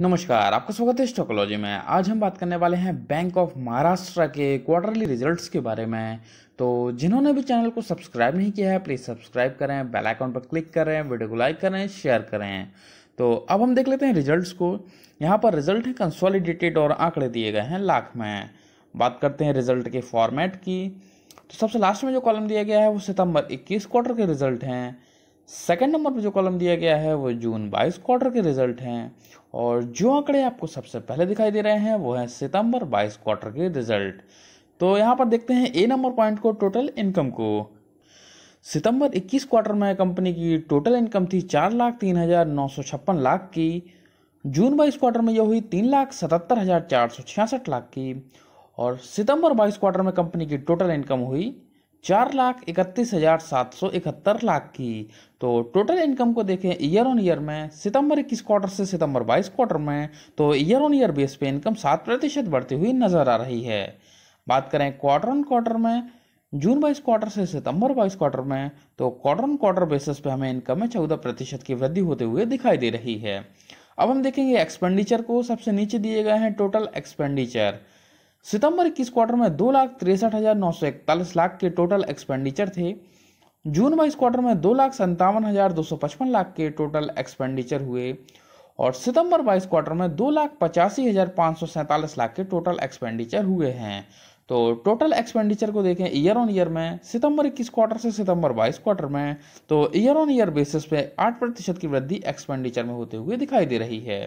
नमस्कार आपका स्वागत है स्टोकोलॉजी में आज हम बात करने वाले हैं बैंक ऑफ महाराष्ट्र के क्वार्टरली रिजल्ट्स के बारे में तो जिन्होंने भी चैनल को सब्सक्राइब नहीं किया है प्लीज़ सब्सक्राइब करें बेल आइकॉन पर क्लिक करें वीडियो को लाइक करें शेयर करें तो अब हम देख लेते हैं रिजल्ट्स को यहाँ पर रिजल्ट है कंसोलिडेटेड और आंकड़े दिए गए हैं लाख में बात करते हैं रिजल्ट के फॉर्मेट की तो सबसे लास्ट में जो कॉलम दिया गया है वो सितंबर 21 क्वार्टर के रिजल्ट हैं सेकेंड नंबर पर जो कॉलम दिया गया है वो जून बाईस क्वार्टर के रिजल्ट हैं और जो आंकड़े आपको सबसे पहले दिखाई दे रहे हैं वो है सितंबर बाईस क्वार्टर के रिजल्ट तो यहाँ पर देखते हैं ए नंबर पॉइंट को टोटल इनकम को सितंबर 21 क्वार्टर में कंपनी की टोटल इनकम थी चार लाख तीन हज़ार नौ सौ छप्पन लाख की जून बाईस क्वार्टर में यह हुई तीन लाख सतहत्तर हज़ार चार सौ छियासठ लाख की और सितंबर बाईस क्वार्टर में कंपनी की टोटल इनकम हुई चार लाख इकतीस हज़ार सात सौ इकहत्तर लाख की तो टोटल इनकम को देखें ईयर ऑन ईयर में सितंबर इक्कीस क्वार्टर से सितंबर बाईस क्वार्टर में तो ईयर ऑन ईयर बेस पे इनकम सात प्रतिशत बढ़ती हुई नज़र आ रही है बात करें क्वार्टर ऑन क्वार्टर में जून बाईस क्वार्टर से सितंबर बाईस क्वार्टर में तो क्वार्टर ऑन क्वार्टर बेसिस पे हमें इनकम में चौदह प्रतिशत की वृद्धि होते हुए दिखाई दे रही है अब हम देखेंगे एक्सपेंडिचर को सबसे नीचे दिए गए हैं टोटल एक्सपेंडिचर सितंबर इक्कीस क्वार्टर में दो लाख तिरसठ हजार नौ सौ इकतालीस लाख के टोटल एक्सपेंडिचर थे जून बाईस क्वार्टर में दो लाख संतावन हजार दो सौ पचपन लाख के टोटल एक्सपेंडिचर हुए और सितंबर बाईस क्वार्टर में दो लाख पचासी हजार पाँच सौ सैंतालीस लाख के टोटल एक्सपेंडिचर हुए हैं तो टोटल एक्सपेंडिचर को देखें ईयर ऑन ईयर में सितंबर इक्कीस क्वार्टर से सितंबर बाईस क्वार्टर में तो ईयर ऑन ईयर बेसिस पे आठ प्रतिशत की वृद्धि एक्सपेंडिचर में होते हुए दिखाई दे रही है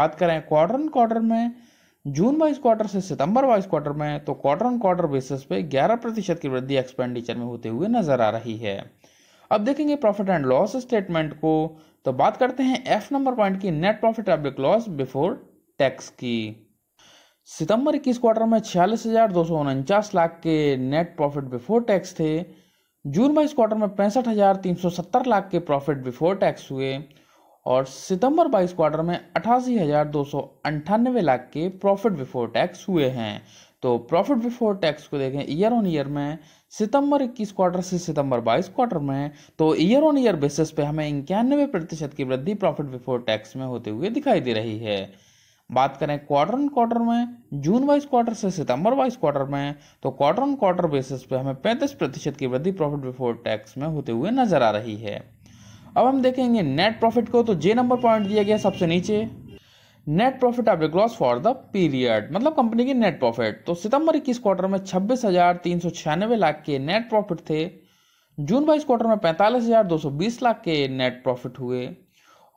बात करें क्वार्टर ऑन क्वार्टर में जून वाइज क्वार्टर से सितंबर वाइज क्वार्टर में तो क्वार्टर ऑन क्वार्टर बेसिस पे 11 प्रतिशत की वृद्धि एक्सपेंडिचर में होते हुए नजर आ रही है अब देखेंगे प्रॉफिट एंड लॉस स्टेटमेंट को तो बात करते हैं एफ नंबर पॉइंट की नेट प्रॉफिट एब्लिक लॉस बिफोर टैक्स की सितंबर इक्कीस क्वार्टर में छियालीस लाख के नेट प्रॉफिट बिफोर टैक्स थे जून बाईस क्वार्टर में पैंसठ लाख के प्रॉफिट बिफोर टैक्स हुए और सितंबर बाईस क्वार्टर में अठासी हज़ार दो सौ लाख के प्रॉफिट बिफोर टैक्स हुए हैं तो प्रॉफिट बिफोर टैक्स को देखें ईयर ऑन ईयर में सितंबर 21 क्वार्टर से सितंबर 22 क्वार्टर में तो ईयर ऑन ईयर बेसिस पे हमें इक्यानवे प्रतिशत की वृद्धि प्रॉफिट बिफोर टैक्स में होते हुए दिखाई दे रही है बात करें क्वार्टर ऑन क्वार्टर में जून वाइज क्वार्टर से सितंबर वाइज क्वार्टर में तो क्वार्टर ऑन क्वार्टर बेसिस पे हमें 35 प्रतिशत की वृद्धि प्रॉफिट बिफोर टैक्स में होते हुए नजर आ रही है अब हम देखेंगे नेट प्रॉफिट को तो जे नंबर पॉइंट दिया गया सबसे नीचे नेट प्रॉफिट आप ग्लॉस फॉर द पीरियड मतलब कंपनी की नेट प्रॉफिट तो सितंबर इक्कीस क्वार्टर में छब्बीस हजार तीन सौ छियानवे लाख के नेट प्रॉफिट थे जून बाईस क्वार्टर में पैंतालीस हजार दो सौ बीस लाख के नेट प्रॉफिट हुए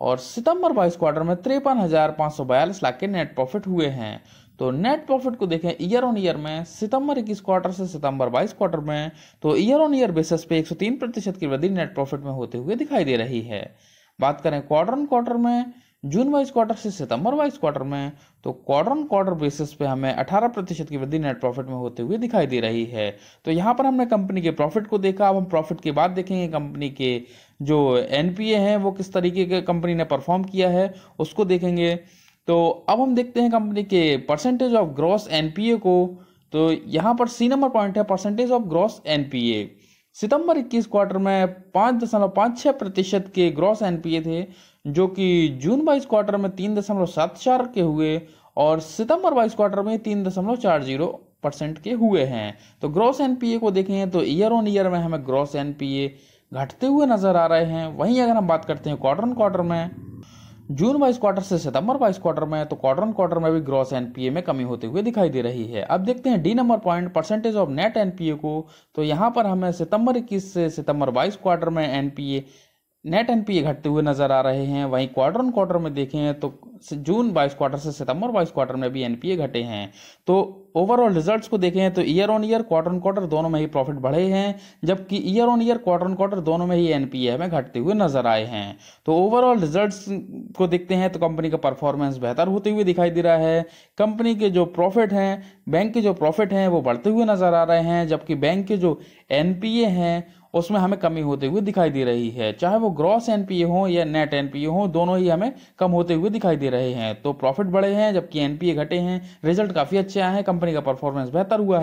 और सितंबर बाईस क्वार्टर में तिरपन हजार पाँच सौ बयालीस लाख के नेट प्रॉफिट हुए हैं तो नेट प्रॉफिट को देखें ईयर ऑन ईयर में सितंबर इक्कीस क्वार्टर से सितंबर बाईस क्वार्टर में तो ईयर ऑन ईयर बेसिस पे 103 प्रतिशत की वृद्धि नेट प्रॉफिट में होते हुए दिखाई दे रही है बात करें क्वार्टर ऑन क्वार्टर में जून वाइज क्वार्टर से सितंबर वाइज क्वार्टर में तो क्वार्टर ऑन क्वार्टर बेसिस पे हमें 18 प्रतिशत की वृद्धि नेट प्रॉफिट में होते हुए दिखाई दे रही है तो यहाँ पर हमने कंपनी के प्रॉफिट को देखा अब हम प्रॉफिट के बाद देखेंगे कंपनी के जो एनपीए हैं वो किस तरीके के कंपनी ने परफॉर्म किया है उसको देखेंगे तो अब हम देखते हैं कंपनी के परसेंटेज ऑफ ग्रॉस एनपीए को तो यहाँ पर सी नंबर पॉइंट है परसेंटेज ऑफ ग्रॉस एनपीए सितंबर 21 क्वार्टर में पाँच दशमलव पाँच छः प्रतिशत के ग्रॉस एनपीए थे जो कि जून बाईस क्वार्टर में तीन दशमलव सात चार के हुए और सितंबर बाईस क्वार्टर में तीन दशमलव चार जीरो परसेंट के हुए हैं तो ग्रॉस एनपीए को देखें तो ईयर ऑन ईयर में हमें ग्रॉस एनपीए घटते हुए नजर आ रहे हैं वहीं अगर हम बात करते हैं क्वार्टर ऑन क्वार्टर में जून वाइस क्वार्टर से सितंबर वाइस क्वार्टर में तो क्वार्टर ऑन क्वार्टर में भी ग्रॉस एनपीए में कमी होते हुए दिखाई दे रही है अब देखते हैं D number point percentage of net NPA को तो यहाँ पर हमें सितंबर इक्कीस से सितंबर बाईस क्वार्टर में एनपीए नेट एनपीए घटते हुए नजर आ रहे हैं वहीं क्वार्टर ऑन क्वार्टर में देखें तो जून बाईस क्वार्टर से सितंबर बाईस क्वार्टर में भी एनपीए घटे हैं तो ओवरऑल रिजल्ट्स को देखें तो year on year quarter on quarter दोनों में ही प्रॉफिट बढ़े हैं जबकि year on year quarter on quarter दोनों में ही एनपीए में घटते हुए नजर आए हैं तो ओवरऑल रिजल्ट को देखते हैं तो कंपनी का परफॉर्मेंस बेहतर होते हुए दिखाई दे रहा है कंपनी के जो प्रॉफिट हैं बैंक के जो प्रॉफिट हैं वो बढ़ते हुए नजर आ रहे हैं जबकि बैंक के जो एनपीए हैं उसमें हमें कमी होते हुए दिखाई दे रही है चाहे वो ग्रॉस एनपीए हो या नेट एनपीए हो दोनों ही हमें कम होते हुए दिखाई दे रहे हैं तो प्रॉफिट बढ़े हैं जबकि एनपीए घटे हैं रिजल्ट काफ़ी अच्छे आए हैं कंपनी का परफॉर्मेंस बेहतर हुआ है